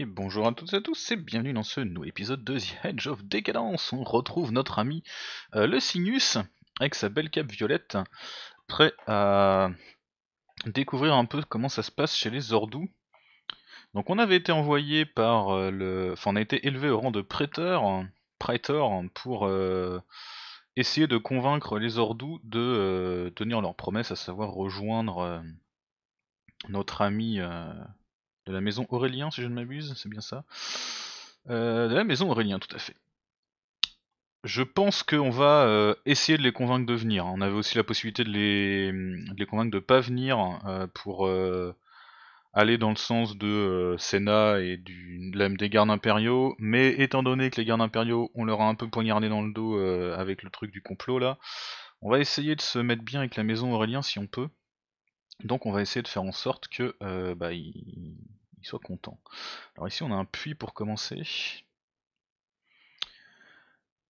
Et bonjour à toutes et à tous et bienvenue dans ce nouvel épisode de The Edge of Decadence. On retrouve notre ami euh, le Sinus avec sa belle cape violette, prêt à découvrir un peu comment ça se passe chez les Ordou. Donc on avait été envoyé par euh, le. Enfin on a été élevé au rang de prêteur, prêteur pour euh, essayer de convaincre les Ordou de tenir leur promesse, à savoir rejoindre notre ami de la maison Aurélien, si je ne m'abuse, c'est bien ça. Euh, de la maison Aurélien, tout à fait. Je pense qu'on va euh, essayer de les convaincre de venir. On avait aussi la possibilité de les, convaincre de ne pas venir euh, pour aller dans le sens de Sénat et du, de des gardes impériaux. Mais étant donné que les gardes impériaux, on leur a un peu poignardé dans le dos avec le truc du complot là, on va essayer de se mettre bien avec la maison Aurélien si on peut. Donc on va essayer de faire en sorte que bah, il soit content. Alors ici on a un puits pour commencer.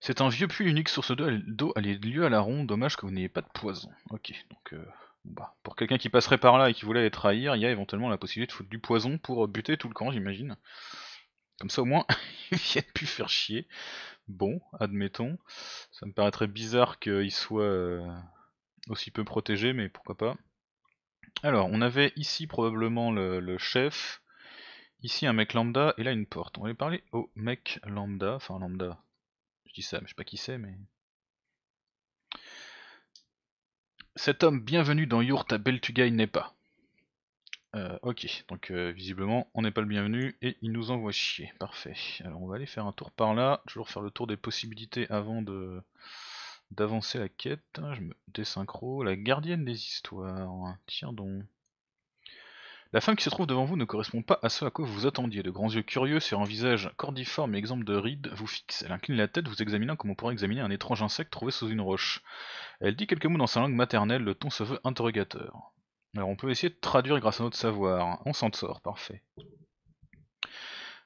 C'est un vieux puits unique source d'eau de lieu à la ronde, dommage que vous n'ayez pas de poison. Ok, donc euh, bah, pour quelqu'un qui passerait par là et qui voulait les trahir, il y a éventuellement la possibilité de foutre du poison pour euh, buter tout le camp, j'imagine. Comme ça au moins, ils viennent plus faire chier. Bon, admettons. Ça me paraîtrait bizarre qu'il soit... Euh, aussi peu protégé, mais pourquoi pas. Alors, on avait ici probablement le chef. Ici un mec lambda et là une porte. On va parler au mec lambda, enfin lambda. Je dis ça, mais je sais pas qui c'est, mais... Cet homme bienvenu dans Yurt à Beltuga, n'est pas. Euh, ok, donc euh, visiblement on n'est pas le bienvenu et il nous envoie chier. Parfait. Alors on va aller faire un tour par là, toujours faire le tour des possibilités avant de d'avancer la quête. Je me désynchro. La gardienne des histoires. Tiens donc. La femme qui se trouve devant vous ne correspond pas à ce à quoi vous attendiez. De grands yeux curieux sur un visage cordiforme et exemple de rides vous fixent. Elle incline la tête, vous examinant comme on pourrait examiner un étrange insecte trouvé sous une roche. Elle dit quelques mots dans sa langue maternelle, le ton se veut interrogateur. Alors on peut essayer de traduire grâce à notre savoir. On s'en sort, parfait.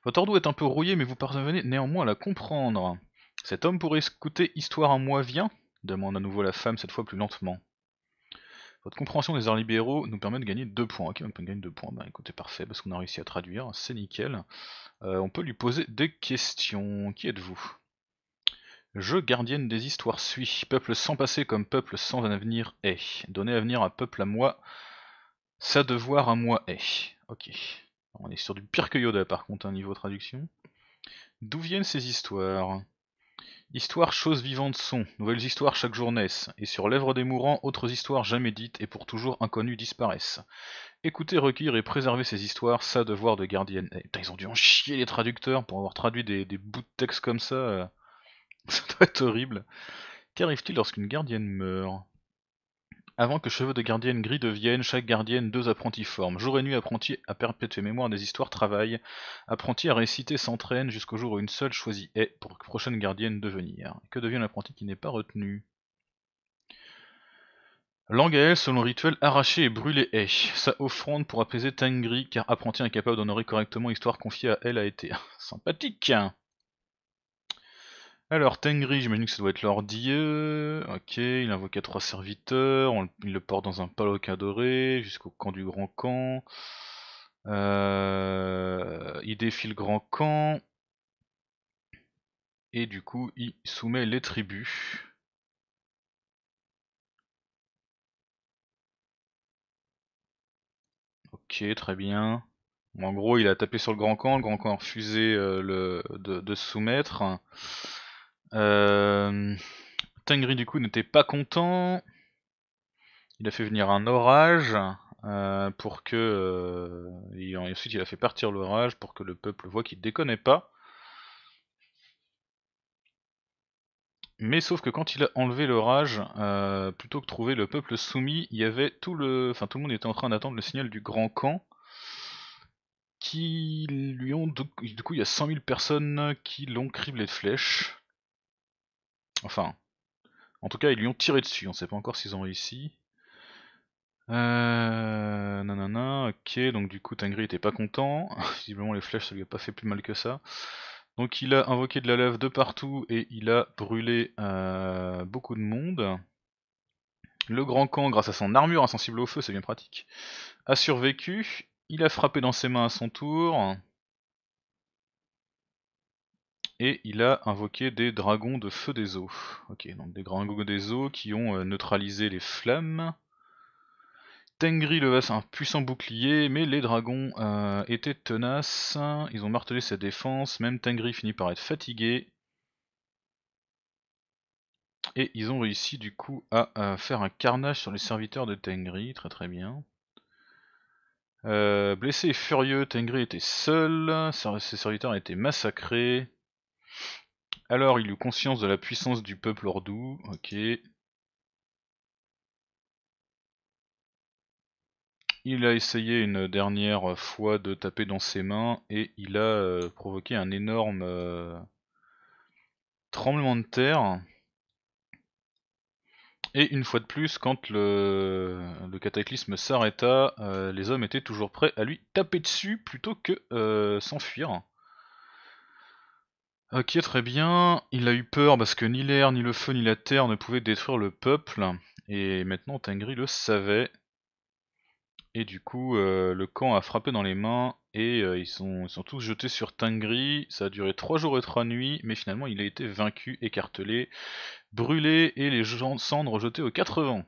Votre ordeau est un peu rouillé, mais vous parvenez néanmoins à la comprendre. Cet homme pourrait écouter Histoire à moi vient demande à nouveau la femme, cette fois plus lentement. Votre compréhension des arts libéraux nous permet de gagner 2 points. Ok, on peut gagner 2 points. Ben écoutez, parfait, parce qu'on a réussi à traduire, c'est nickel. Euh, on peut lui poser des questions. Qui êtes-vous Je, gardienne des histoires, suis. Peuple sans passé comme peuple sans avenir est. Donner avenir à peuple à moi, sa devoir à moi est. Ok. On est sur du pire que Yoda par contre, un hein, niveau traduction. D'où viennent ces histoires Histoire, choses vivantes sont, nouvelles histoires chaque jour naissent, et sur l'œuvre des mourants, autres histoires jamais dites et pour toujours inconnues disparaissent. Écouter, recueillir et préserver ces histoires, ça devoir de gardienne. Eh, putain, ils ont dû en chier les traducteurs pour avoir traduit des, bouts de texte comme ça. Euh. Ça doit être horrible. Qu'arrive-t-il lorsqu'une gardienne meurt avant que cheveux de gardienne gris deviennent, chaque gardienne deux apprentis forme. Jour et nuit, apprentis à perpétuer mémoire des histoires travaillent. Apprenti à réciter s'entraîne jusqu'au jour où une seule choisit est pour prochaine gardienne devenir. Que devient l'apprenti qui n'est pas retenu Langue à elle, selon rituel, arraché et brûlé est. Sa offrande pour apaiser Tangri, car apprenti incapable d'honorer correctement l'histoire confiée à elle a été sympathique. Alors, Tengri, j'imagine que ça doit être l'ordi. Ok, il invoque trois serviteurs, il le porte dans un paloquin doré jusqu'au camp du grand camp. Euh, il défie le grand camp. Et du coup, il soumet les tribus. Ok, très bien. en gros, il a tapé sur le grand camp, le grand camp a refusé euh, de, de, se soumettre. Euh... Tengri du coup n'était pas content. Il a fait venir un orage euh, pour que. Euh, ensuite il a fait partir l'orage pour que le peuple voit qu'il déconnaît pas. Mais sauf que quand il a enlevé l'orage, euh, plutôt que trouver le peuple soumis, il y avait tout le. Enfin tout le monde était en train d'attendre le signal du grand camp. Qui lui ont. Du coup il y a 100 000 personnes qui l'ont criblé de flèches. Enfin, en tout cas, ils lui ont tiré dessus. On ne sait pas encore s'ils ont réussi. Euh, nanana, ok, donc du coup Tangri était pas content, visiblement les flèches ça lui a pas fait plus mal que ça. Donc il a invoqué de la lave de partout et il a brûlé euh, beaucoup de monde. Le grand camp, grâce à son armure insensible au feu, c'est bien pratique, a survécu. Il a frappé dans ses mains à son tour et il a invoqué des dragons de feu des eaux. Ok, donc des dragons des eaux qui ont euh, neutralisé les flammes. Tengri leva un puissant bouclier, mais les dragons euh, étaient tenaces, ils ont martelé sa défense, même Tengri finit par être fatigué. Et ils ont réussi du coup à euh, faire un carnage sur les serviteurs de Tengri, très très bien. blessé et furieux, Tengri était seul, ses serviteurs étaient massacrés. Alors il eut conscience de la puissance du peuple ordou. ok. Il a essayé une dernière fois de taper dans ses mains et il a euh, provoqué un énorme euh, tremblement de terre. Et une fois de plus, quand le, cataclysme s'arrêta, euh, les hommes étaient toujours prêts à lui taper dessus plutôt que s'enfuir. Ok, très bien. Il a eu peur parce que ni l'air, ni le feu, ni la terre ne pouvaient détruire le peuple. Et maintenant, Tengri le savait. Et du coup, euh, le camp a frappé dans les mains et euh, ils, sont, tous jetés sur Tengri. Ça a duré 3 jours et 3 nuits, mais finalement il a été vaincu, écartelé, brûlé et les cendres jetées aux quatre vents.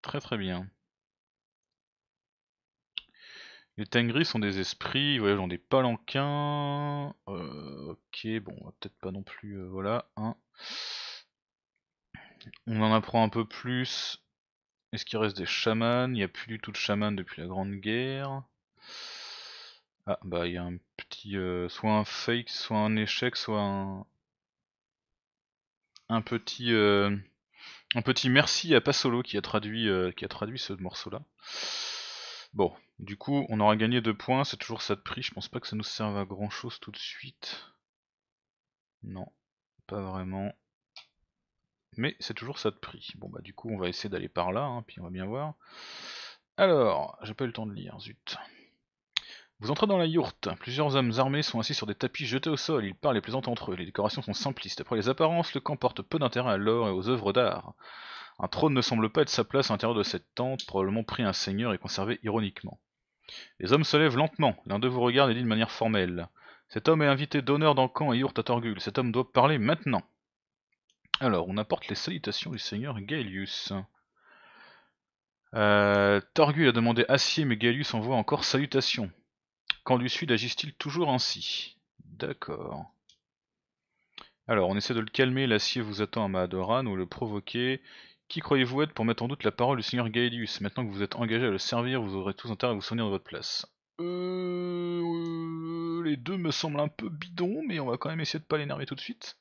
Très très bien. Les Tengris sont des esprits, ils voyagent dans des palanquins. Euh, ok, bon, peut-être pas non plus. Euh, voilà, hein. On en apprend un peu plus. Est-ce qu'il reste des chamans Il n'y a plus du tout de chamans depuis la Grande Guerre. Ah, bah, il y a un petit. Euh, soit un fake, soit un échec, soit un. Un petit. un petit merci à Pasolo qui a traduit, qui a traduit ce morceau-là. Bon, du coup, on aura gagné 2 points, c'est toujours ça de prix, je pense pas que ça nous serve à grand chose tout de suite. Non, pas vraiment. Mais c'est toujours ça de prix. Bon bah du coup on va essayer d'aller par là, hein, puis on va bien voir. Alors, j'ai pas eu le temps de lire, zut. Vous entrez dans la yourte. Plusieurs hommes armés sont assis sur des tapis jetés au sol. Ils parlent et plaisantent entre eux. Les décorations sont simplistes. Après les apparences, le camp porte peu d'intérêt à l'or et aux œuvres d'art. Un trône ne semble pas être sa place à l'intérieur de cette tente, probablement pris un seigneur et conservé ironiquement. Les hommes se lèvent lentement, l'un d'eux vous regarde et dit de manière formelle. Cet homme est invité d'honneur dans camp et Yurt à Torgul, cet homme doit parler maintenant. Alors, on apporte les salutations du seigneur Gaelius. Euh, Torgul a demandé acier, mais Gaelius envoie encore salutations. Quand lui sud agisse-t-il toujours ainsi D'accord. Alors, on essaie de le calmer, l'acier vous attend à Mahadoran, ou le provoquer. Qui croyez-vous être pour mettre en doute la parole du seigneur Gaelius Maintenant que vous êtes engagé à le servir, vous aurez tous intérêt à vous souvenir de votre place. Euh, les deux me semblent un peu bidons, mais on va quand même essayer de pas l'énerver tout de suite.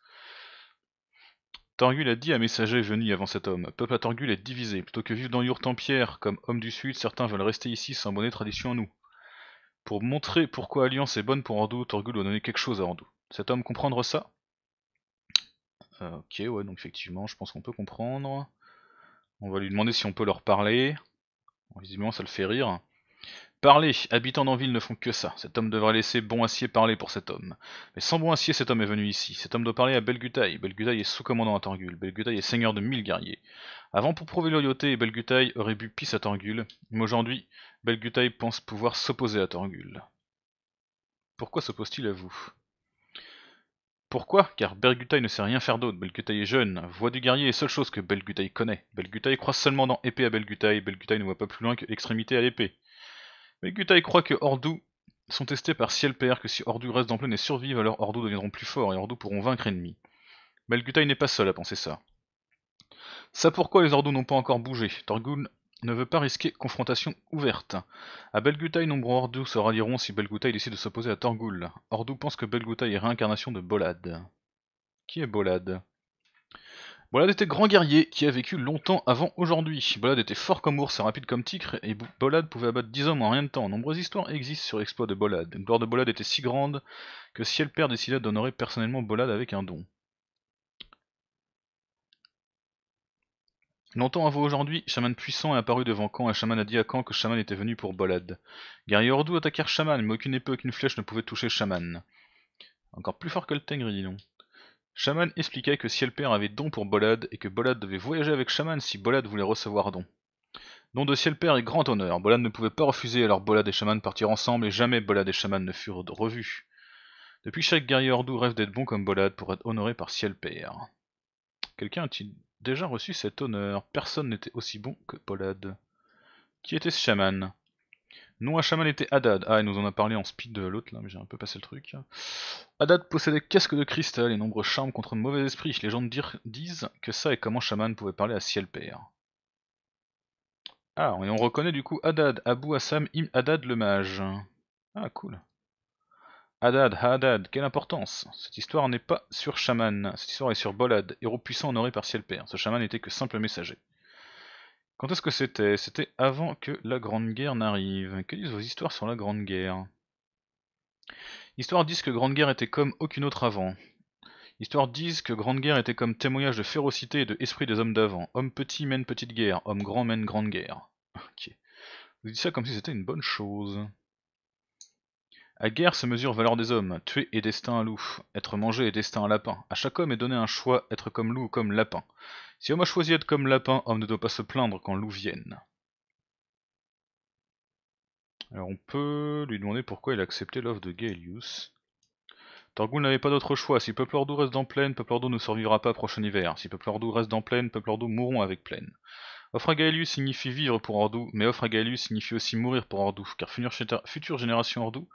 Torgul a dit à messager venu avant cet homme. Peuple à Torgul est divisé. Plutôt que vivre dans yurt en pierre, comme homme du sud, certains veulent rester ici sans bonnet tradition à nous. Pour montrer pourquoi Alliance est bonne pour Andou, Torgul doit donner quelque chose à Andou. Cet homme comprendre ça euh, Ok, ouais, donc effectivement, je pense qu'on peut comprendre. On va lui demander si on peut leur parler. visiblement, ça le fait rire. Parler, habitants d'en ville ne font que ça. Cet homme devrait laisser Bon Acier parler pour cet homme. Mais sans Bon Acier, cet homme est venu ici. Cet homme doit parler à Belgutai. Belgutai est sous-commandant à Torgul. Belgutai est seigneur de mille guerriers. Avant, pour prouver loyauté, Belgutai aurait bu pisse à Torgul. Mais aujourd'hui, Belgutai pense pouvoir s'opposer à Torgul. Pourquoi s'oppose-t-il à vous pourquoi Car Belgutai ne sait rien faire d'autre, Belgutai est jeune, voix du guerrier est seule chose que Belgutai connaît. Belgutai croit seulement dans épée à Belgutai. Belgutai ne voit pas plus loin que l'extrémité à l'épée. Belgutai croit que Ordu sont testés par Ciel Père, que si Ordu reste en plein et survivent, alors Ordu deviendront plus forts et Ordu pourront vaincre ennemis. Belgutai n'est pas seul à penser ça. Ça pourquoi les Ordu n'ont pas encore bougé ne veut pas risquer confrontation ouverte. À Belgutai, nombreux Ordu se rallieront si Belgutai décide de s'opposer à Torgul. Ordu pense que Belgutai est réincarnation de Bolad. Qui est Bolad Bolad était grand guerrier qui a vécu longtemps avant aujourd'hui. Bolad était fort comme ours et rapide comme tigre, et Bolad pouvait abattre dix hommes en rien de temps. Nombreuses histoires existent sur l'exploit de Bolad. La gloire de Bolad était si grande que si père décida d'honorer personnellement Bolad avec un don. Longtemps avant aujourd'hui, Shaman puissant est apparu devant Khan et Shaman a dit à Khan que Shaman était venu pour Bolad. Guerriers ordou attaquèrent mais aucune épée, aucune flèche ne pouvait toucher Shaman. Encore plus fort que le Tengri, dis donc. Shaman expliqua que Ciel Père avait don pour Bolad et que Bolad devait voyager avec Shaman si Bolad voulait recevoir don. Don de Ciel Père est grand honneur, Bolad ne pouvait pas refuser alors Bolad et Chaman partirent ensemble et jamais Bolad et Chaman ne furent revus. Depuis chaque guerrier Ordu rêve d'être bon comme Bolad pour être honoré par Ciel Père. Quelqu'un a-t-il déjà reçu cet honneur, personne n'était aussi bon que Polad. Qui était ce chaman Non, un chaman était Haddad. Ah, il nous en a parlé en speed de l'autre là, mais j'ai un peu passé le truc. Haddad possédait casque de cristal et nombreux charmes contre mauvais esprits. Les gens disent que ça et comment chaman pouvait parler à ciel père. Ah, et on reconnaît du coup Haddad, Abu Hassam Im Haddad le mage. Ah, cool. Haddad, Haddad, quelle importance Cette histoire n'est pas sur Chaman, cette histoire est sur Bolad, héros puissant honoré par Ciel Père. Ce Chaman n'était que simple messager. Quand est-ce que c'était C'était avant que la Grande Guerre n'arrive. Que disent vos histoires sur la Grande Guerre Histoire disent que Grande Guerre était comme aucune autre avant. Histoire disent que Grande Guerre était comme témoignage de férocité et de esprit des hommes d'avant. Homme petit mène petite guerre, homme grand mène grande guerre. Ok. Vous dites ça comme si c'était une bonne chose. À guerre se mesure valeur des hommes, tuer est destin à loup, être mangé est destin à lapin. À chaque homme est donné un choix, être comme loup ou comme lapin. Si homme a choisi être comme lapin, homme ne doit pas se plaindre quand loup vienne. Alors on peut lui demander pourquoi il a accepté l'offre de Gaelius. Torgul n'avait pas d'autre choix, si Peuple Ordo reste dans Plaine, Peuple Ordo ne survivra pas prochain hiver. Si Peuple Ordo reste dans Plaine, Peuple Ordo mourront avec Plaine. Gaelius signifie vivre pour Ordou, mais Gaelius signifie aussi mourir pour Ordou, car futures générations Ordou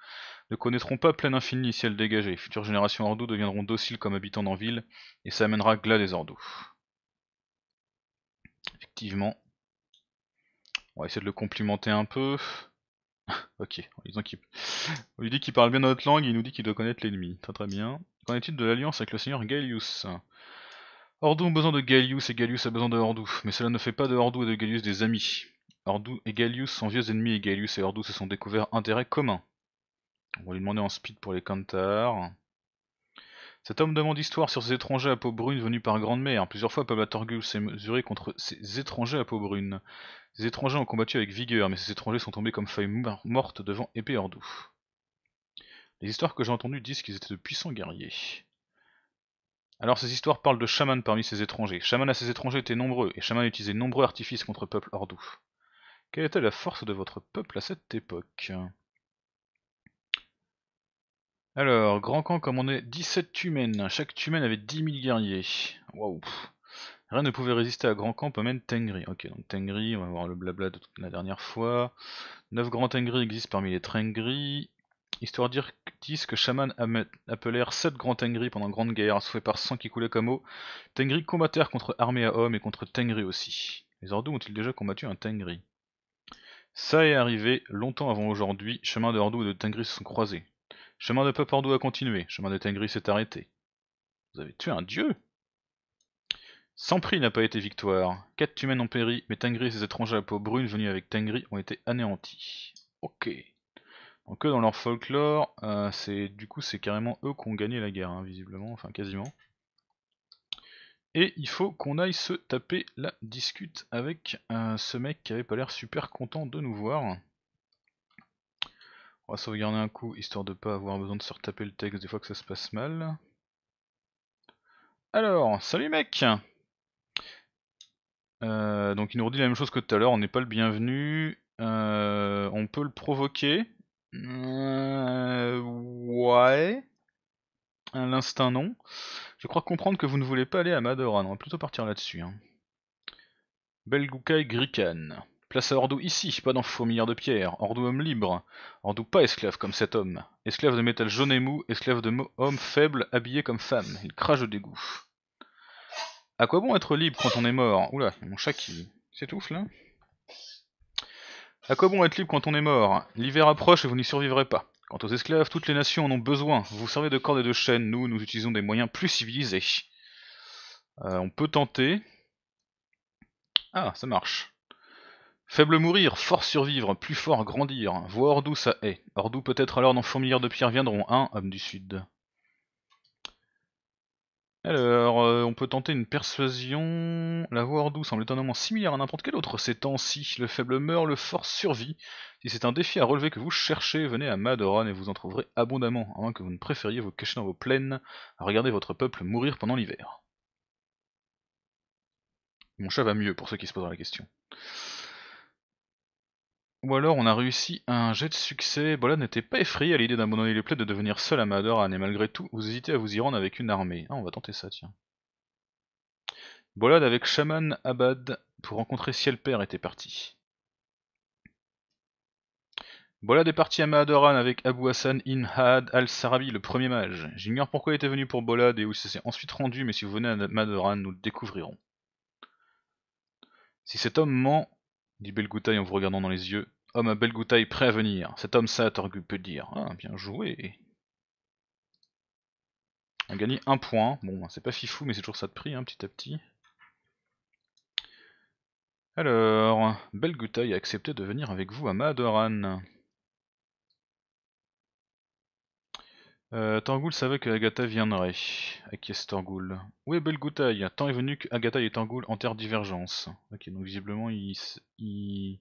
ne connaîtront pas plein infinie, ciel dégagé. Futures générations Ordou deviendront dociles comme habitants d'en ville, et ça amènera Gla des Ordou. Effectivement. On va essayer de le complimenter un peu. ok, on lui dit qu'il parle bien notre langue il nous dit qu'il doit connaître l'ennemi. Très très bien. Qu'en est-il de l'alliance avec le seigneur Gaelius Ordou ont besoin de Gallius et Gallius a besoin de Ordou, mais cela ne fait pas de Ordu et de Gallius des amis. Ordou et Gallius sont vieux ennemis et Gallius et Ordou se sont découverts intérêts communs. On va lui demander en speed pour les cantars. Cet homme demande histoire sur ces étrangers à peau brune venus par grande-mère. Plusieurs fois, Pablo Torgul s'est mesuré contre ces étrangers à peau brune. Ces étrangers ont combattu avec vigueur, mais ces étrangers sont tombés comme feuilles mortes devant épée Ordou. Les histoires que j'ai entendues disent qu'ils étaient de puissants guerriers. Alors ces histoires parlent de chamans parmi ces étrangers. Chamans à ces étrangers étaient nombreux, et chamans utilisaient nombreux artifices contre peuples peuple hordou. Quelle était la force de votre peuple à cette époque Alors, grand camp commandait 17 thumènes. Chaque tumen avait 10 000 guerriers. Waouh Rien ne pouvait résister à grand camp, même Tengri. Ok, donc Tengri, on va voir le blabla de la dernière fois. 9 grands Tengri existent parmi les Tengri. Histoire dire que Shaman appelèrent sept grands Tengri pendant Grande Guerre, sauvés par sang qui coulait comme eau. Tengri combattèrent contre armée à hommes et contre Tengri aussi. Les Ordou ont-ils déjà combattu un Tengri Ça est arrivé, longtemps avant aujourd'hui, chemin de Ordou et de Tengri se sont croisés. Chemin de peuple Ordou a continué, chemin de Tengri s'est arrêté. Vous avez tué un dieu sans prix n'a pas été victoire. Quatre humaines ont péri, mais Tengri et ses étrangers à peau brune venus avec Tengri ont été anéantis. Ok. Donc eux dans leur folklore, euh, c'est du coup c'est carrément eux qui ont gagné la guerre, hein, visiblement, enfin quasiment. Et il faut qu'on aille se taper la discute avec euh, ce mec qui avait pas l'air super content de nous voir. On va sauvegarder un coup, histoire de pas avoir besoin de se retaper le texte des fois que ça se passe mal. Alors, salut mec euh, donc il nous redit la même chose que tout à l'heure, on n'est pas le bienvenu, on peut le provoquer, euh, ouais. À l'instinct, non. Je crois comprendre que vous ne voulez pas aller à Madoran. On va plutôt partir là-dessus. Hein. Belgukai Grikan. Place à Ordo ici, pas dans faux de pierres. Ordo homme libre. Ordo pas esclave comme cet homme. Esclave de métal jaune et mou, esclave de homme faible, habillé comme femme. Il crache de dégoût. À quoi bon être libre quand on est mort Oula, mon chat qui s'étouffe là à quoi bon être libre quand on est mort L'hiver approche et vous n'y survivrez pas. Quant aux esclaves, toutes les nations en ont besoin. Vous, vous servez de cordes et de chaînes, nous, nous utilisons des moyens plus civilisés. Euh, on peut tenter. Ah, ça marche. Faible mourir, fort survivre, plus fort grandir. Vois d'où ça est. d'où peut-être alors dans milliards de pierre viendront un, homme du sud. Alors, euh, on peut tenter une persuasion. La voie hors semble étonnamment similaire à n'importe quel autre ces temps-ci. Le faible meurt, le fort survit. Si c'est un défi à relever que vous cherchez, venez à Madoran et vous en trouverez abondamment, à moins que vous ne préfériez vous cacher dans vos plaines à regarder votre peuple mourir pendant l'hiver. Mon chat va mieux, pour ceux qui se posent la question. Ou alors on a réussi un jet de succès, Bolad n'était pas effrayé à l'idée d'abandonner les plaies de devenir seul à Mahadoran, et malgré tout, vous hésitez à vous y rendre avec une armée. Ah, on va tenter ça, tiens. Bolad avec Shaman Abad pour rencontrer Ciel Père était parti. Bolad est parti à Mahadoran avec Abu Hassan Inhad al-Sarabi, le premier mage. J'ignore pourquoi il était venu pour Bolad et où il s'est ensuite rendu, mais si vous venez à Mahadoran, nous le découvrirons. Si cet homme ment, dit Belgoutaille en vous regardant dans les yeux. Homme à Belgoutaille prêt à venir. Cet homme ça, Torgu peut dire. Ah, bien joué. On gagné un point. Bon, c'est pas fifou, mais c'est toujours ça de prix, hein, petit à petit. Alors, Belgoutaille a accepté de venir avec vous à Madoran. Euh, Tangoul savait que Agatha viendrait, acquiesce Tangoul. Où est Belgoutaï Tant est venu qu'Agatha et Tangoul terre divergence. Ok, donc visiblement, il... il...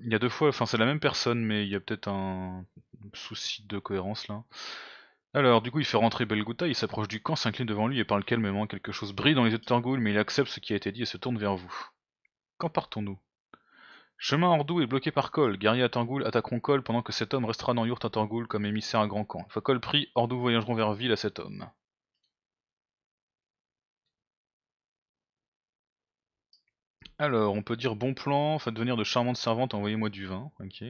il y a deux fois, enfin c'est la même personne, mais il y a peut-être un souci de cohérence là. Alors, du coup, il fait rentrer Belgouta, il s'approche du camp, s'incline devant lui et parle calmement. Quelque chose brille dans les yeux de Tangoul, mais il accepte ce qui a été dit et se tourne vers vous. Quand partons-nous Chemin Ordou est bloqué par Col. Guerriers à Tangoul attaqueront Col pendant que cet homme restera dans Yurt à comme émissaire à Grand Camp. Une fois Col pris, Ordou voyageront vers Ville à cet homme. Alors, on peut dire bon plan, faites venir de charmantes servantes, envoyez-moi du vin. Ok.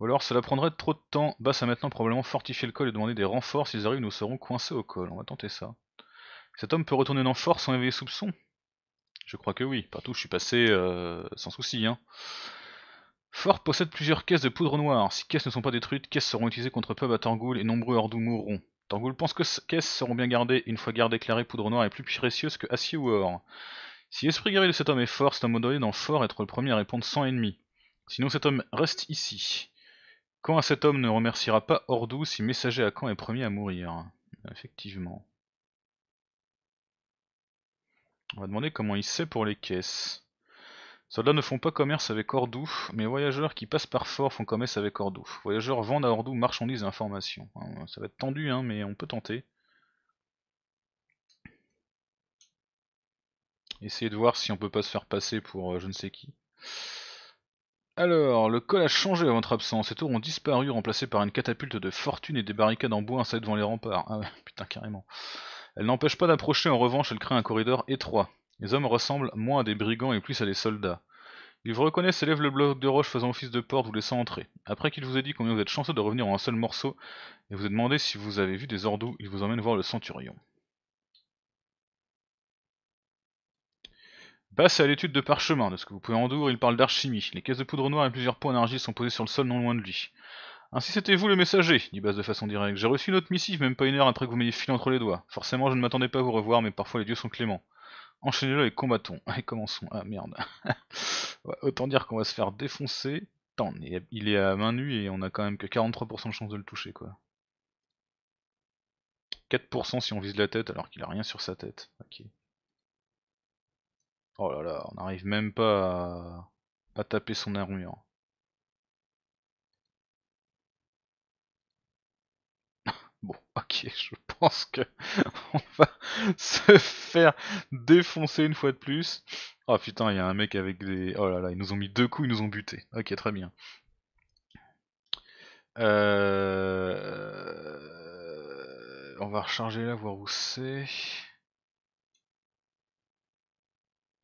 Ou alors cela prendrait trop de temps. Basse a maintenant probablement fortifier le col et demander des renforts. S'ils arrivent, nous serons coincés au col. On va tenter ça. Cet homme peut retourner dans fort sans éveiller soupçon je crois que oui, partout je suis passé, euh, sans souci. Hein. Fort possède plusieurs caisses de poudre noire. Si caisses ne sont pas détruites, caisses seront utilisées contre peuple à Tangoul et nombreux Ordou mourront. Tangoul pense que caisses seront bien gardées. Une fois gardées, éclairée poudre noire est plus précieuse que acier ou or. Si l'esprit guerrier de cet homme est fort, cet homme donné dans fort être le premier à répondre sans ennemi. Sinon cet homme reste ici. Quand à cet homme ne remerciera pas Ordou si messager à Caen est premier à mourir Effectivement. On va demander comment il sait pour les caisses. Soldats ne font pas commerce avec Ordouf, mais voyageurs qui passent par fort font commerce avec Ordouf. Voyageurs vendent à Ordouf, marchandises et informations. Hein, ça va être tendu, hein, mais on peut tenter. essayez de voir si on peut pas se faire passer pour euh, je ne sais qui. Alors, le col a changé à votre absence. Ces tours ont disparu, remplacés par une catapulte de fortune et des barricades en bois installées devant les remparts. Ah putain, carrément. Elle n'empêche pas d'approcher, en revanche elle crée un corridor étroit. Les hommes ressemblent moins à des brigands et plus à des soldats. Ils vous reconnaissent élèvent le bloc de roche faisant office de porte vous laissant entrer. Après qu'il vous ait dit combien vous êtes chanceux de revenir en un seul morceau, et vous ait demandé si vous avez vu des ordous, il vous emmène voir le centurion. Basse à l'étude de parchemin, de ce que vous pouvez en il parle d'archimie. Les caisses de poudre noire et plusieurs pots d'argile sont posés sur le sol non loin de lui. Ainsi c'était vous le messager, dit Bass de façon directe. J'ai reçu notre missive même pas une heure après que vous m'ayez filé entre les doigts. Forcément, je ne m'attendais pas à vous revoir, mais parfois les dieux sont cléments. Enchaînez-le et combattons. et commençons. Ah merde. autant dire qu'on va se faire défoncer. Tant, il est à main nue et on a quand même que 43% de chance de le toucher, quoi. 4% si on vise la tête alors qu'il a rien sur sa tête. Ok. Oh là là, on n'arrive même pas à... à taper son armure. Bon, ok, je pense que on va se faire défoncer une fois de plus. Oh putain, il y a un mec avec des... Oh là là, ils nous ont mis deux coups, ils nous ont buté. Ok, très bien. Euh... On va recharger là, voir où c'est.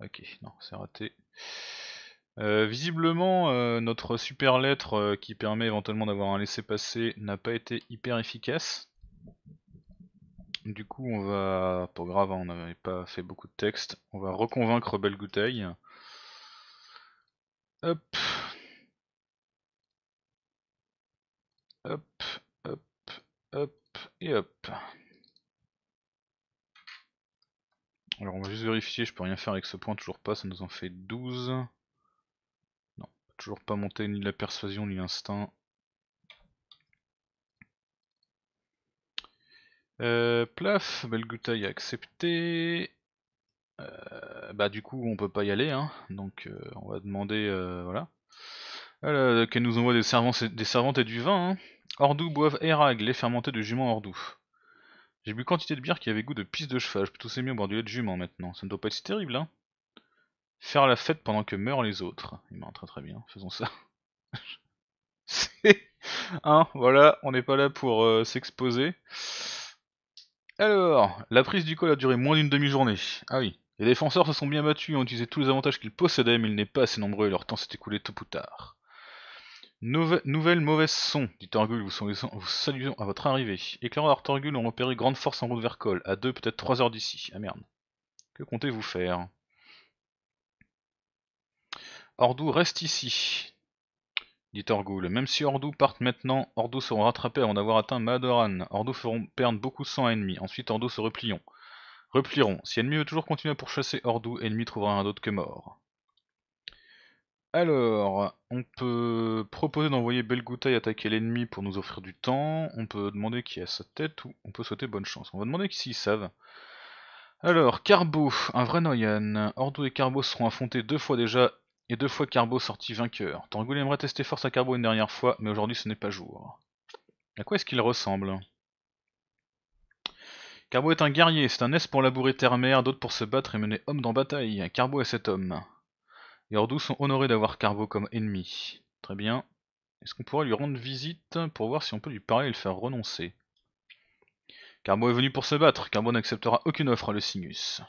Ok, non, c'est raté. Euh, visiblement, euh, notre super lettre euh, qui permet éventuellement d'avoir un laissé passer n'a pas été hyper efficace. Du coup, on va. pour grave, hein, on n'avait pas fait beaucoup de texte. On va reconvaincre Belle Bouteille. Hop. Hop, hop, hop et hop. Alors on va juste vérifier, je peux rien faire avec ce point, toujours pas, ça nous en fait 12. Non, toujours pas monté ni la persuasion ni l'instinct. Euh, plaf, Belgutaï a accepté. Euh, bah du coup on peut pas y aller, hein, donc euh, on va demander, euh, voilà, qu'elle nous envoie des, servantes, des servantes et du vin. Hein. boivent Erag, lait fermenté de jument Ordoux. J'ai bu quantité de bière qui avait goût de pisse de cheval, je peux tous mieux bord du lait de jument maintenant, ça ne doit pas être si terrible, hein. Faire la fête pendant que meurent les autres. Il m'a très très bien, faisons ça. Hein, voilà, on n'est pas là pour s'exposer. Alors, la prise du col a duré moins d'une demi-journée. Ah oui. Les défenseurs se sont bien battus, ont utilisé tous les avantages qu'ils possédaient, mais il n'est pas assez nombreux et leur temps s'est écoulé tout ou tard. nouvelle mauvaise son, dit Torgul, vous, saluons à votre arrivée. Éclairant à on ont repéré grande force en route vers Col, à deux, peut-être trois heures d'ici. Ah merde. Que comptez-vous faire Ordou reste ici dit Même si Ordu partent maintenant, Ordu seront rattrapés avant d'avoir atteint Madoran. Ordu feront perdre beaucoup de sang à Ensuite, Ordu se replieront. Replieront. Si ennemi veut toujours continuer à pourchasser Ordu, ennemi trouvera un autre que mort. Alors, on peut proposer d'envoyer Belgoutai attaquer l'ennemi pour nous offrir du temps. On peut demander qui a sa tête ou on peut souhaiter bonne chance. On va demander s'ils savent. Alors, Carbo, un vrai Noyan. Ordou et Carbo seront affrontés deux fois déjà et deux fois Carbo sorti vainqueur. Tangoul aimerait tester force à Carbo une dernière fois, mais aujourd'hui ce n'est pas jour. À quoi est-ce qu'il ressemble Carbo est un guerrier, c'est un S pour labourer terre-mer, d'autres pour se battre et mener homme dans bataille. Carbo est cet homme. Les Ordou sont honorés d'avoir Carbo comme ennemi. Très bien. Est-ce qu'on pourrait lui rendre visite pour voir si on peut lui parler et le faire renoncer Carbo est venu pour se battre, Carbo n'acceptera aucune offre, à le Sinus.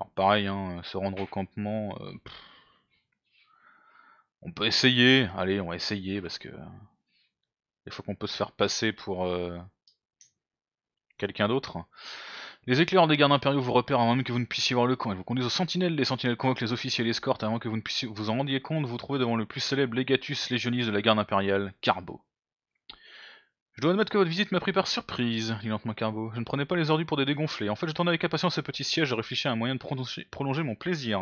Alors pareil, hein, euh, se rendre au campement, euh, on peut essayer, allez, on va essayer parce que il faut qu'on peut se faire passer pour euh, quelqu'un d'autre. Les éclaireurs des gardes impériaux vous repèrent avant même que vous ne puissiez voir le camp. Ils vous conduisent aux sentinelles. Les sentinelles convoquent les officiers et l'escorte avant que vous ne puissiez vous en rendiez compte. Vous trouvez devant le plus célèbre legatus légionniste de la garde impériale, Carbo. Je dois admettre que votre visite m'a pris par surprise, dit lentement Carbo. Je ne prenais pas les ordures pour des dégonfler. En fait, j'attendais avec impatience ce petit siège et réfléchis à un moyen de prolonger, mon plaisir.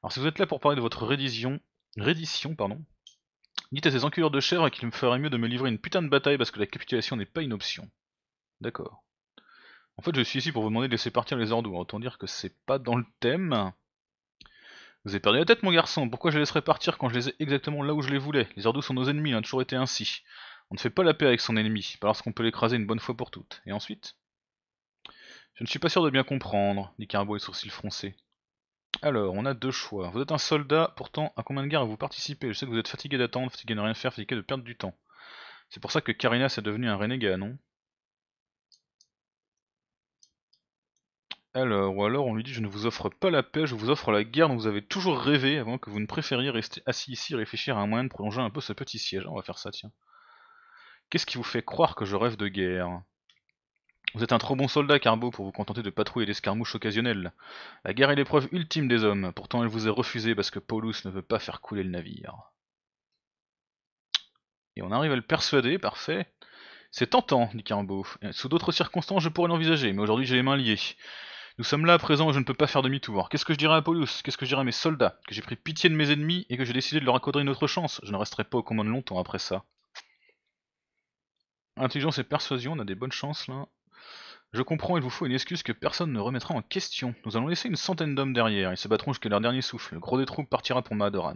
Alors, si vous êtes là pour parler de votre rédition, pardon, dites à ces enculeurs de chèvres qu'il me ferait mieux de me livrer une putain de bataille parce que la capitulation n'est pas une option. D'accord. En fait, je suis ici pour vous demander de laisser partir les ordures. Autant dire que c'est pas dans le thème. Vous avez perdu la tête, mon garçon. Pourquoi je les laisserais partir quand je les ai exactement là où je les voulais Les ordures sont nos ennemis, il a toujours été ainsi. On ne fait pas la paix avec son ennemi, parce qu'on peut l'écraser une bonne fois pour toutes. Et ensuite Je ne suis pas sûr de bien comprendre, dit Carbo et sourcils froncés. Alors, on a deux choix. Vous êtes un soldat, pourtant, à combien de guerres vous participé Je sais que vous êtes fatigué d'attendre, fatigué de ne rien faire, fatigué de perdre du temps. C'est pour ça que Karina est devenu un renégat, non Alors, ou alors on lui dit je ne vous offre pas la paix, je vous offre la guerre dont vous avez toujours rêvé avant que vous ne préfériez rester assis ici et réfléchir à un moyen de prolonger un peu ce petit siège. On va faire ça, tiens. Qu'est-ce qui vous fait croire que je rêve de guerre Vous êtes un trop bon soldat, Carbo, pour vous contenter de patrouiller l'escarmouche d'escarmouches occasionnelles. La guerre est l'épreuve ultime des hommes, pourtant elle vous est refusée parce que Paulus ne veut pas faire couler le navire. Et on arrive à le persuader, parfait. C'est tentant, dit Carbo. Euh, sous d'autres circonstances, je pourrais l'envisager, mais aujourd'hui j'ai les mains liées. Nous sommes là à présent et je ne peux pas faire demi-tour. Qu'est-ce que je dirais à Paulus Qu'est-ce que je dirais à mes soldats Que j'ai pris pitié de mes ennemis et que j'ai décidé de leur accorder une autre chance. Je ne resterai pas au commandement longtemps après ça. Intelligence et persuasion, on a des bonnes chances là. Je comprends, il vous faut une excuse que personne ne remettra en question. Nous allons laisser une centaine d'hommes derrière, ils se battront jusqu'à leur dernier souffle. Le gros des troupes partira pour Madoran.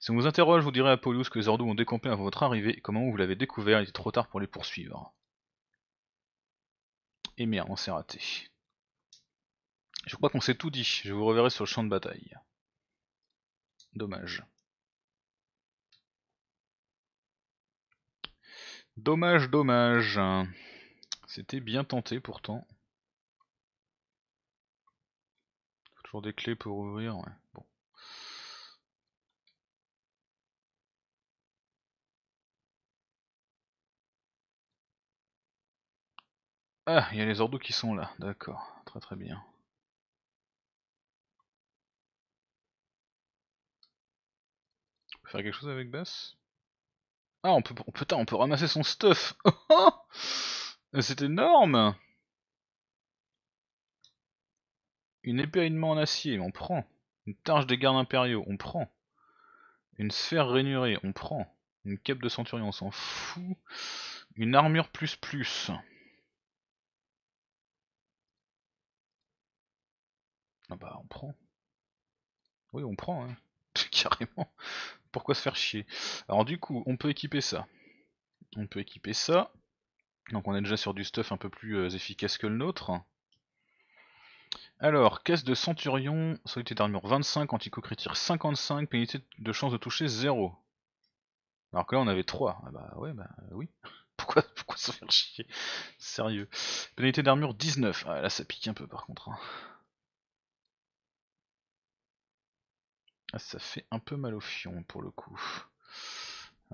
Si on vous interroge, vous direz à Paulus que les Ordou ont décampé avant votre arrivée, et comment vous l'avez découvert, il était trop tard pour les poursuivre. Et eh merde, on s'est raté. Je crois qu'on s'est tout dit, je vous reverrai sur le champ de bataille. Dommage. Dommage, dommage. C'était bien tenté pourtant. Toujours des clés pour ouvrir, ouais. Ah, il y a les ordos qui sont là, d'accord, très très bien. On peut faire quelque chose avec Basse. Ah, on peut, on peut ramasser son stuff euh, C'est énorme Une épée en acier, on prend. Une targe des gardes impériaux, on prend. Une sphère rainurée, on prend. Une cape de centurion, on s'en fout. Une armure plus plus. Ah bah on prend. Oui on prend hein. Carrément pourquoi se faire chier Alors du coup, on peut équiper ça. On peut équiper ça. Donc on est déjà sur du stuff un peu plus euh, efficace que le nôtre. Alors, caisse de centurion, solidité d'armure 25, antico 55, pénalité de chance de toucher 0. Alors que là on avait 3. Ah bah ouais, bah euh, oui. Pourquoi, pourquoi se faire chier Sérieux. Pénalité d'armure 19. Ah là ça pique un peu par contre. Hein. Ah, ça fait un peu mal au fion pour le coup.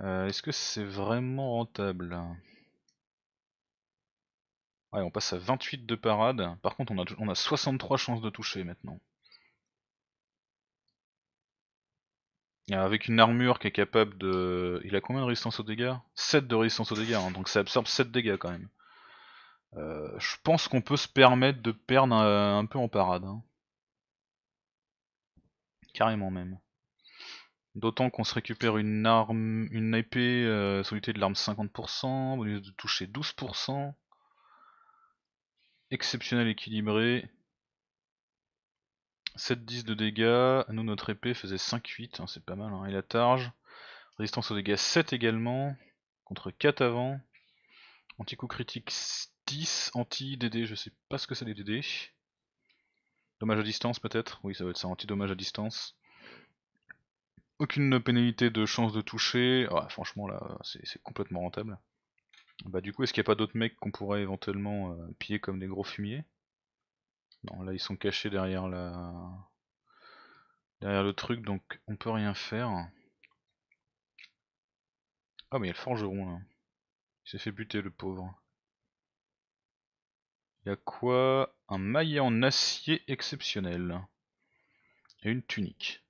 Euh, est-ce que c'est vraiment rentable Ah on passe à 28 de parade. Par contre, on a, on a 63 chances de toucher maintenant. Ah, avec une armure qui est capable de... Il a combien de résistance aux dégâts 7 de résistance aux dégâts, hein, donc ça absorbe 7 dégâts quand même. Euh, je pense qu'on peut se permettre de perdre un, peu en parade. Hein carrément même. D'autant qu'on se récupère une arme, une épée, euh, de l'arme 50%, bonus de toucher 12%, exceptionnel équilibré, 7-10 de dégâts, nous notre épée faisait 5-8, hein, c'est pas mal, hein. et la targe, résistance aux dégâts 7 également, contre 4 avant, anti-coup critique 10, anti-DD, je sais pas ce que c'est des DD, Dommage à distance peut-être Oui, ça va être ça, anti-dommage à distance. Aucune pénalité de chance de toucher. Ah, franchement, là, c'est complètement rentable. Bah, du coup, est-ce qu'il n'y a pas d'autres mecs qu'on pourrait éventuellement euh, piller comme des gros fumiers Non, là, ils sont cachés derrière la. derrière le truc, donc on peut rien faire. Ah, mais il y a le forgeron là. Il s'est fait buter, le pauvre. Il y a quoi un maillet en acier exceptionnel et une tunique.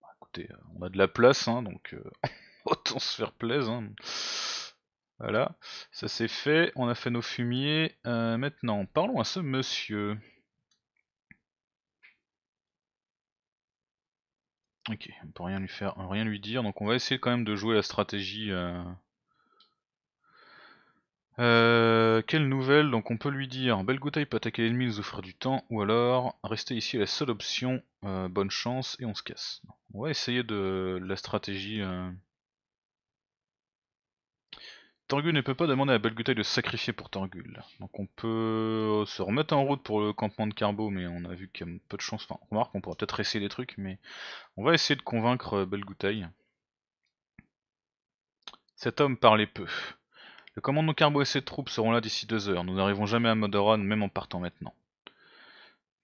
Bah, écoutez, euh, on a de la place, hein, donc euh, autant se faire plaisir. Hein. Voilà, ça c'est fait, on a fait nos fumiers. Euh, maintenant, parlons à ce monsieur. Ok, on peut rien lui faire, rien lui dire, donc on va essayer quand même de jouer la stratégie. Euh, quelle nouvelle Donc on peut lui dire belgoutaille peut attaquer l'ennemi, nous offrir du temps, ou alors rester ici est la seule option, euh, bonne chance et on se casse. On va essayer de, la stratégie. Euh... ne peut pas demander à Belgoutaille de sacrifier pour Torgul Donc on peut se remettre en route pour le campement de Carbo, mais on a vu qu'il y a peu de chance. Enfin, remarque, on pourra peut-être essayer des trucs, mais on va essayer de convaincre euh, Belgoutaï. Cet homme parlait peu. Le commandant Carbo et ses troupes seront là d'ici deux heures. Nous n'arrivons jamais à Madoran, même en partant maintenant.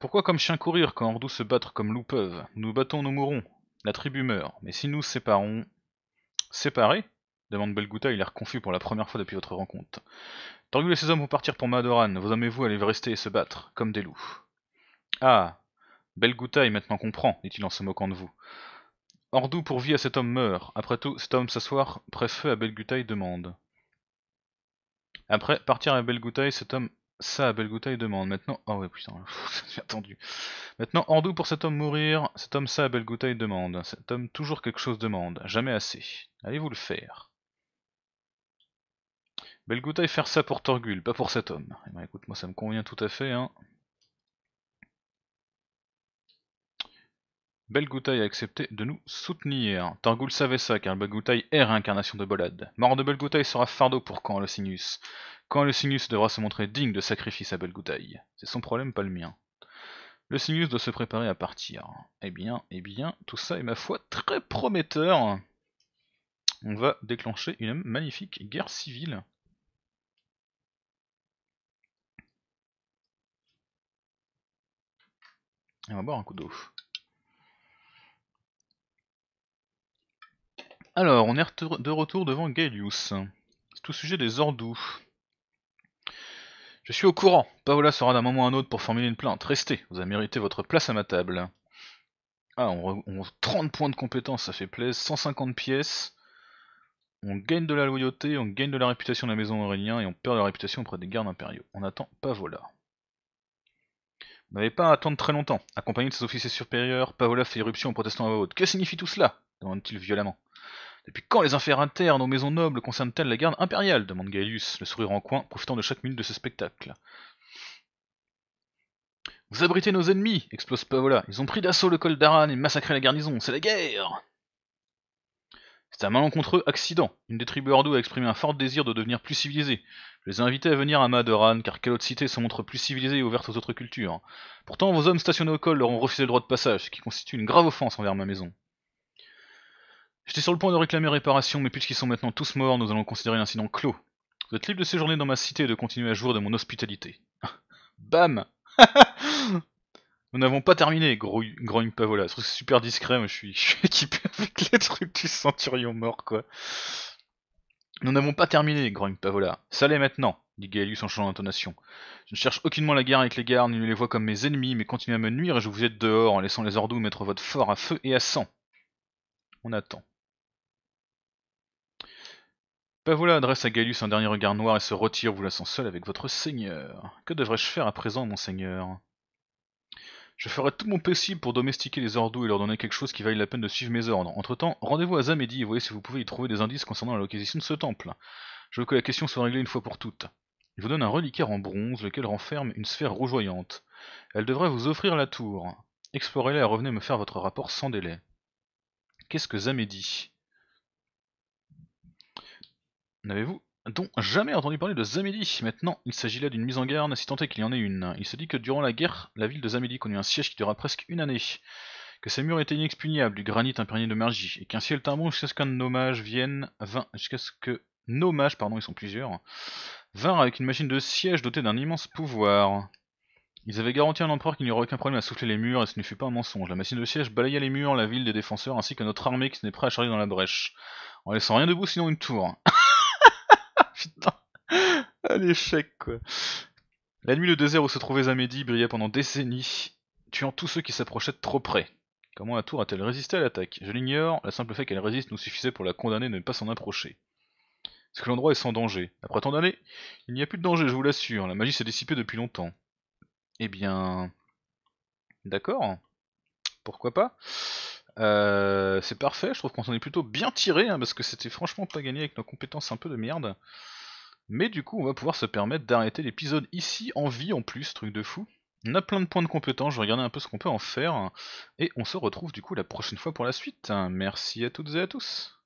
Pourquoi comme chien courir quand Ordou se battre comme loups peuvent Nous battons, nous mourrons. La tribu meurt. Mais si nous séparons... Séparés demande Belgouta. il a l'air confus pour la première fois depuis votre rencontre. Torgul et ses hommes vont partir pour Madoran, vos hommes et vous allez rester et se battre, comme des loups. Ah Belgouta maintenant comprend, dit-il en se moquant de vous. pour vie à cet homme meurt, après tout, cet homme s'asseoir, feu à Belgouta demande. Après partir à Belgoutaï, cet homme ça à Belgoutaï demande. Maintenant, oh ouais putain, j'ai attendu. Maintenant, en doux pour cet homme mourir, cet homme ça à Belgoutaï demande. Cet homme toujours quelque chose demande, jamais assez. Allez-vous le faire Belgoutaï faire ça pour Torgul, pas pour cet homme. Eh ben, écoute, moi ça me convient tout à fait, hein. Belgoutaï a accepté de nous soutenir. Targul savait ça, car Belgoutaï est réincarnation de Bolad. Mort de Belgoutaï sera fardeau pour Quand le Sinus. Quand le Sinus devra se montrer digne de sacrifice à Belgoutaï. C'est son problème, pas le mien. Le Sinus doit se préparer à partir. Eh bien, eh bien, tout ça est ma foi très prometteur. On va déclencher une magnifique guerre civile. on va boire un coup d'eau. Alors, on est de retour devant Gaelius. Tout sujet des Ordoux. Je suis au courant. Paola sera d'un moment à un autre pour formuler une plainte. Restez, vous avez mérité votre place à ma table. Ah, on, on 30 points de compétence, ça fait plaisir. 150 pièces. On gagne de la loyauté, on gagne de la réputation de la maison Aurélien et on perd de la réputation auprès des gardes impériaux. On attend Pavola n'avez pas à attendre très longtemps. Accompagné de ses officiers supérieurs, Paola fait irruption en protestant à haute. Que signifie tout cela demande-t-il violemment. Depuis quand les affaires internes aux maisons nobles concernent-elles la garde impériale demande Gaius, le sourire en coin, profitant de chaque minute de ce spectacle. Vous abritez nos ennemis explose Paola. Ils ont pris d'assaut le col d'Aran et massacré la garnison. C'est la guerre c'est un malencontreux accident. Une des tribus Ordo a exprimé un fort désir de devenir plus civilisée. Je les ai invités à venir à Madoran, car quelle autre cité se montre plus civilisée et ouverte aux autres cultures Pourtant, vos hommes stationnés au col leur ont refusé le droit de passage, ce qui constitue une grave offense envers ma maison. J'étais sur le point de réclamer réparation, mais puisqu'ils sont maintenant tous morts, nous allons considérer l'incident clos. Vous êtes libre de séjourner dans ma cité et de continuer à jouir de mon hospitalité. Bam Nous n'avons pas terminé, grogne Pavola. C'est super discret, moi je suis, équipé avec les trucs du centurion mort, quoi. Nous n'avons pas terminé, grogne Pavola. Ça l'est maintenant, dit Gaius en changeant d'intonation. Je ne cherche aucunement la guerre avec les gardes, ni les vois comme mes ennemis, mais continuez à me nuire et je vous aide dehors en laissant les ordous mettre votre fort à feu et à sang. On attend. Pavola adresse à Gaius un dernier regard noir et se retire, vous laissant seul avec votre seigneur. Que devrais-je faire à présent, mon seigneur je ferai tout mon possible pour domestiquer les ordous et leur donner quelque chose qui vaille la peine de suivre mes ordres. Entre-temps, rendez-vous à Zamedi et voyez si vous pouvez y trouver des indices concernant la de ce temple. Je veux que la question soit réglée une fois pour toutes. Il vous donne un reliquaire en bronze, lequel renferme une sphère rougeoyante. Elle devrait vous offrir la tour. Explorez-la et revenez me faire votre rapport sans délai. Qu'est-ce que Zamedi N'avez-vous dont jamais entendu parler de Zamélie. Maintenant, il s'agit là d'une mise en garde, si tant est qu'il y en ait une. Il se dit que durant la guerre, la ville de Zamélie connut un siège qui dura presque une année, que ses murs étaient inexpugnables, du granit imprégné de margie, et qu'un ciel timbreux jusqu'à ce qu'un hommage vienne, vint, jusqu'à ce que Nommage, pardon, ils sont plusieurs, vinrent avec une machine de siège dotée d'un immense pouvoir. Ils avaient garanti à l'empereur qu'il n'y aurait aucun problème à souffler les murs, et ce ne fut pas un mensonge. La machine de siège balaya les murs, la ville des défenseurs, ainsi que notre armée qui n'est prête à charger dans la brèche, en laissant rien debout sinon une tour. Putain. Un l'échec, quoi. La nuit, le désert où se trouvait Zamedi brillait pendant décennies, tuant tous ceux qui s'approchaient de trop près. Comment la tour a-t-elle résisté à l'attaque Je l'ignore, La simple fait qu'elle résiste nous suffisait pour la condamner de ne pas s'en approcher. Parce que l'endroit est sans danger. Après tant d'années, il n'y a plus de danger, je vous l'assure, la magie s'est dissipée depuis longtemps. Eh bien... D'accord. Pourquoi pas euh, c'est parfait, je trouve qu'on s'en est plutôt bien tiré, hein, parce que c'était franchement pas gagné avec nos compétences un peu de merde. Mais du coup, on va pouvoir se permettre d'arrêter l'épisode ici, en vie en plus, truc de fou. On a plein de points de compétences, je vais regarder un peu ce qu'on peut en faire, et on se retrouve du coup la prochaine fois pour la suite. Merci à toutes et à tous.